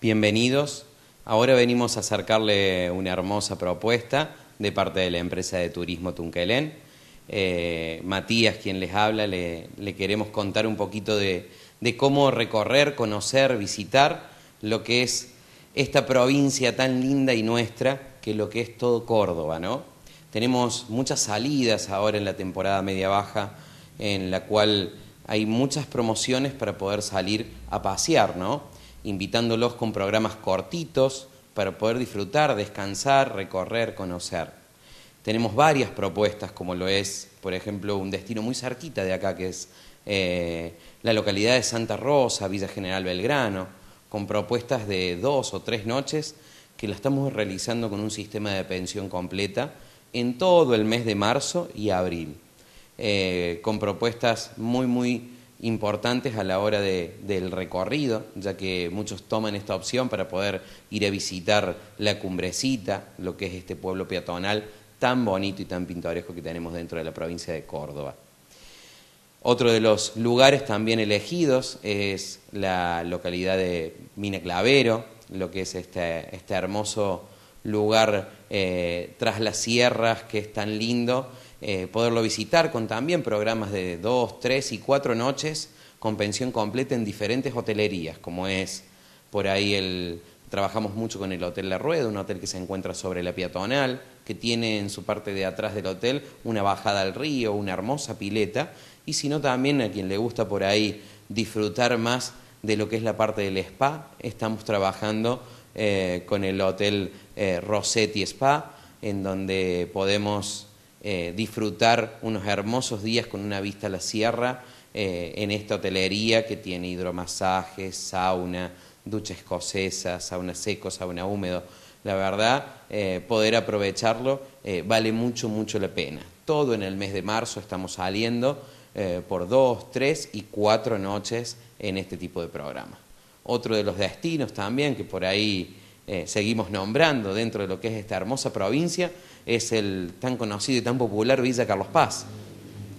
Bienvenidos. Ahora venimos a acercarle una hermosa propuesta de parte de la empresa de turismo Tunquelén. Eh, Matías, quien les habla, le, queremos contar un poquito de, de, cómo recorrer, conocer, visitar lo que es esta provincia tan linda y nuestra, que lo que es todo Córdoba, ¿no? Tenemos muchas salidas ahora en la temporada media-baja, en la cual hay muchas promociones para poder salir a pasear, ¿no? invitándolos con programas cortitos para poder disfrutar, descansar, recorrer, conocer. Tenemos varias propuestas, como lo es, por ejemplo, un destino muy cerquita de acá, que es eh, la localidad de Santa Rosa, Villa General Belgrano, con propuestas de dos o tres noches que la estamos realizando con un sistema de pensión completa en todo el mes de marzo y abril, eh, con propuestas muy, muy importantes a la hora del recorrido, ya que muchos toman esta opción para poder ir a visitar la cumbrecita, lo que es este pueblo peatonal tan bonito y tan pintoresco que tenemos dentro de la provincia de Córdoba. Otro de los lugares también elegidos es la localidad de Mina Clavero, lo que es este, este hermoso lugar eh, tras las sierras que es tan lindo eh, poderlo visitar con también programas de dos, tres y cuatro noches con pensión completa en diferentes hotelerías, como es por ahí el... Trabajamos mucho con el Hotel La Rueda, un hotel que se encuentra sobre la Piatonal, que tiene en su parte de atrás del hotel una bajada al río, una hermosa pileta, y si no también a quien le gusta por ahí disfrutar más de lo que es la parte del spa, estamos trabajando eh, con el Hotel eh, Rosetti Spa, en donde podemos eh, disfrutar unos hermosos días con una vista a la sierra eh, en esta hotelería que tiene hidromasajes, sauna, ducha escocesa, sauna seco, sauna húmedo. La verdad, eh, poder aprovecharlo vale mucho, mucho la pena. Todo en el mes de marzo estamos saliendo por dos, tres y cuatro noches en este tipo de programa. Otro de los destinos también que por ahí eh, seguimos nombrando dentro de lo que es esta hermosa provincia, es el tan conocido y tan popular Villa Carlos Paz,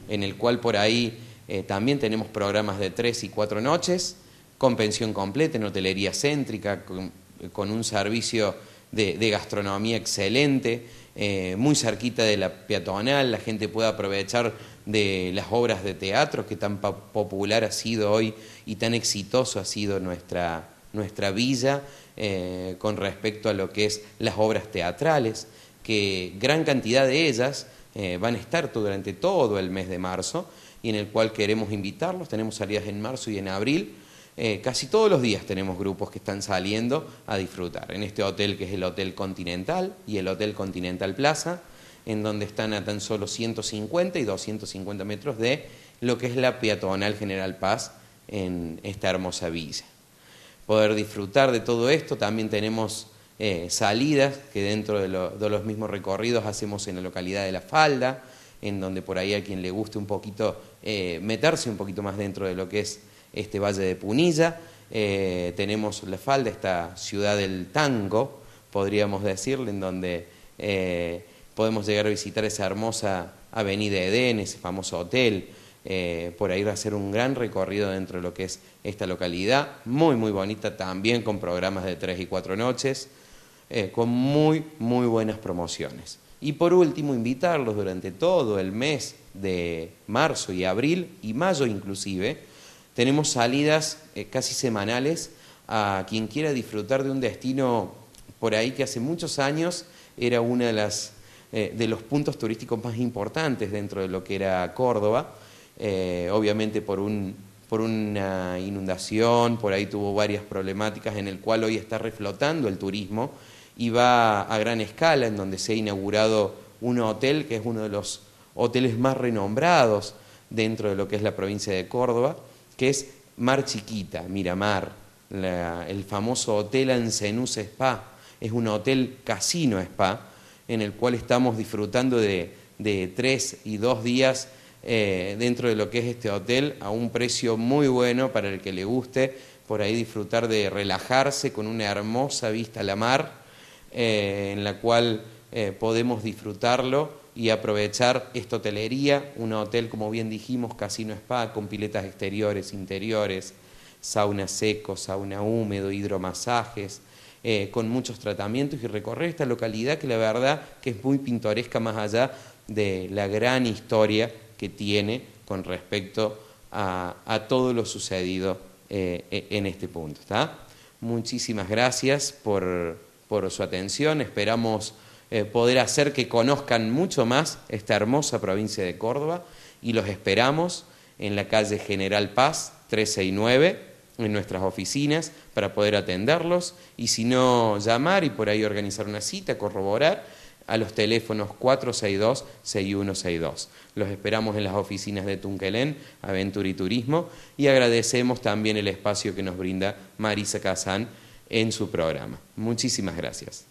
en el cual por ahí eh, también tenemos programas de tres y cuatro noches, con pensión completa, en hotelería céntrica, con, un servicio de, gastronomía excelente, eh, muy cerquita de la peatonal, la gente puede aprovechar de las obras de teatro que tan popular ha sido hoy y tan exitoso ha sido nuestra villa eh, con respecto a lo que es las obras teatrales, que gran cantidad de ellas eh, van a estar durante todo el mes de marzo y en el cual queremos invitarlos. Tenemos salidas en marzo y en abril. Eh, casi todos los días tenemos grupos que están saliendo a disfrutar. En este hotel que es el Hotel Continental y el Hotel Continental Plaza, en donde están a tan solo 150 y 250 metros de lo que es la peatonal General Paz en esta hermosa villa poder disfrutar de todo esto. También tenemos eh, salidas que dentro de, los mismos recorridos hacemos en la localidad de La Falda, en donde por ahí a quien le guste un poquito eh, meterse un poquito más dentro de lo que es este Valle de Punilla. Eh, tenemos La Falda, esta ciudad del tango, podríamos decirle, en donde podemos llegar a visitar esa hermosa avenida Edén, ese famoso hotel. Eh, por ahí va a ser un gran recorrido dentro de lo que es esta localidad, muy, muy bonita también, con programas de tres y cuatro noches, eh, con muy, muy buenas promociones. Y por último, invitarlos durante todo el mes de marzo y abril y mayo inclusive, tenemos salidas eh, casi semanales a quien quiera disfrutar de un destino por ahí que hace muchos años era uno de, las, de los puntos turísticos más importantes dentro de lo que era Córdoba eh, obviamente por, una inundación, por ahí tuvo varias problemáticas en el cual hoy está reflotando el turismo y va a gran escala en donde se ha inaugurado un hotel que es uno de los hoteles más renombrados dentro de lo que es la provincia de Córdoba, que es Mar Chiquita, Miramar, el famoso hotel Ancenus Spa. Es un hotel casino spa en el cual estamos disfrutando de, de tres y dos días eh, dentro de lo que es este hotel a un precio muy bueno para el que le guste, por ahí disfrutar de relajarse con una hermosa vista a la mar, eh, en la cual eh, podemos disfrutarlo y aprovechar esta hotelería, un hotel, como bien dijimos, casino spa, con piletas exteriores, interiores, sauna secos sauna húmedo, hidromasajes, con muchos tratamientos y recorrer esta localidad que la verdad que es muy pintoresca más allá de la gran historia que tiene con respecto a, todo lo sucedido eh, e, en este punto. Muchísimas gracias por, su atención. Esperamos eh, poder hacer que conozcan mucho más esta hermosa provincia de Córdoba y los esperamos en la calle General Paz y 9, en nuestras oficinas para poder atenderlos y si no llamar y por ahí organizar una cita, corroborar a los teléfonos 462-6162. Los esperamos en las oficinas de Tunquelén, Aventura y Turismo, y agradecemos también el espacio que nos brinda Marisa Casán en su programa. Muchísimas gracias.